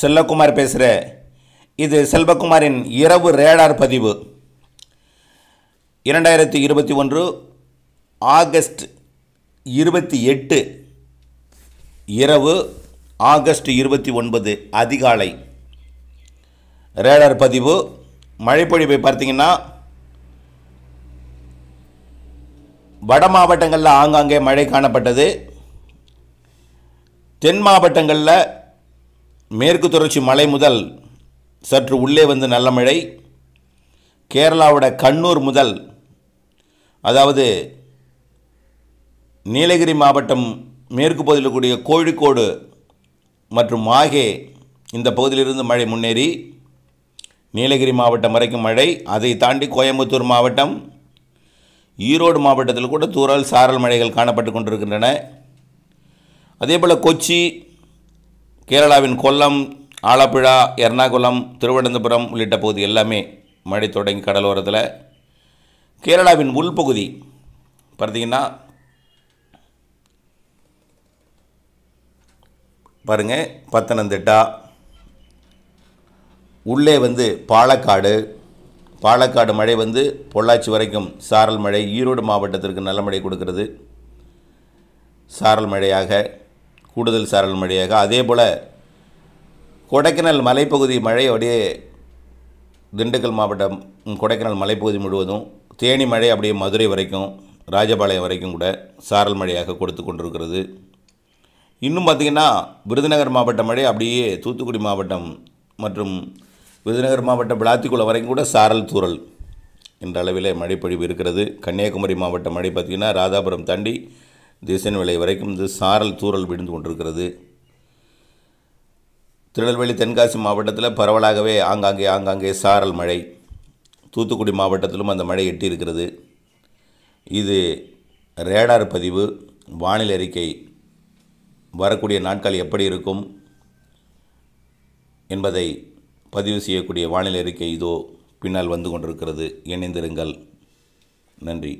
செல்லகுமார் பேசுகிற இது செல்வகுமாரின் இரவு ரேடார் பதிவு இரண்டாயிரத்தி இருபத்தி ஒன்று ஆகஸ்ட் இருபத்தி எட்டு இரவு ஆகஸ்ட் இருபத்தி ஒன்பது அதிகாலை ரேடார் பதிவு மழைப்பொழிவை பார்த்தீங்கன்னா வட மாவட்டங்களில் ஆங்காங்கே மழை காணப்பட்டது தென் மாவட்டங்களில் மேற்கு தொடர்ச்சி மலை முதல் சற்று உள்ளே வந்து நல்ல மழை கேரளாவோட கண்ணூர் முதல் அதாவது நீலகிரி மாவட்டம் மேற்கு பகுதியில் இருக்கக்கூடிய கோழிக்கோடு மற்றும் மாகே இந்த பகுதியிலிருந்து மழை முன்னேறி நீலகிரி மாவட்டம் வரைக்கும் மழை அதை தாண்டி கோயம்புத்தூர் மாவட்டம் ஈரோடு மாவட்டத்தில் கூட தூரல் சாரல் மழைகள் காணப்பட்டு கொண்டிருக்கின்றன அதேபோல் கொச்சி கேரளாவின் கொல்லம் ஆலப்புழா எர்ணாகுளம் திருவனந்தபுரம் உள்ளிட்ட பகுதி எல்லாமே மழை தொடங்கி கடலோரத்தில் கேரளாவின் உள்பகுதி பார்த்தீங்கன்னா பாருங்கள் பத்தனந்திட்டா உள்ளே வந்து பாலக்காடு பாலக்காடு மழை வந்து பொள்ளாச்சி வரைக்கும் சாரல் மழை ஈரோடு மாவட்டத்திற்கு நல்ல மழை கொடுக்கிறது சாரல் மழையாக கூடுதல் சாரல் மழையாக அதே போல் கொடைக்கானல் மலைப்பகுதி மழை அப்படியே திண்டுக்கல் மாவட்டம் கொடைக்கானல் மலைப்பகுதி முழுவதும் தேனி மழை அப்படியே மதுரை வரைக்கும் ராஜபாளையம் வரைக்கும் கூட சாரல் மழையாக கொடுத்து கொண்டிருக்கிறது இன்னும் பார்த்திங்கன்னா விருதுநகர் மாவட்ட மழை அப்படியே தூத்துக்குடி மாவட்டம் மற்றும் விருதுநகர் மாவட்டம் விளாத்திக்குளம் வரைக்கும் கூட சாரல் தூரல் என்ற அளவில் மழைப்பொழிவு இருக்கிறது கன்னியாகுமரி மாவட்ட மழை பார்த்திங்கன்னா ராதாபுரம் தாண்டி திசைன் விலை வரைக்கும் இந்த சாரல் தூரல் விழுந்து கொண்டிருக்கிறது திருநெல்வேலி தென்காசி மாவட்டத்தில் பரவலாகவே ஆங்காங்கே ஆங்காங்கே சாரல் மழை தூத்துக்குடி மாவட்டத்திலும் அந்த மழை எட்டியிருக்கிறது இது ரேடார் பதிவு வானிலை அறிக்கை வரக்கூடிய நாட்கள் எப்படி இருக்கும் என்பதை பதிவு செய்யக்கூடிய வானிலை அறிக்கை இதோ பின்னால் வந்து கொண்டிருக்கிறது இணைந்திருங்கள் நன்றி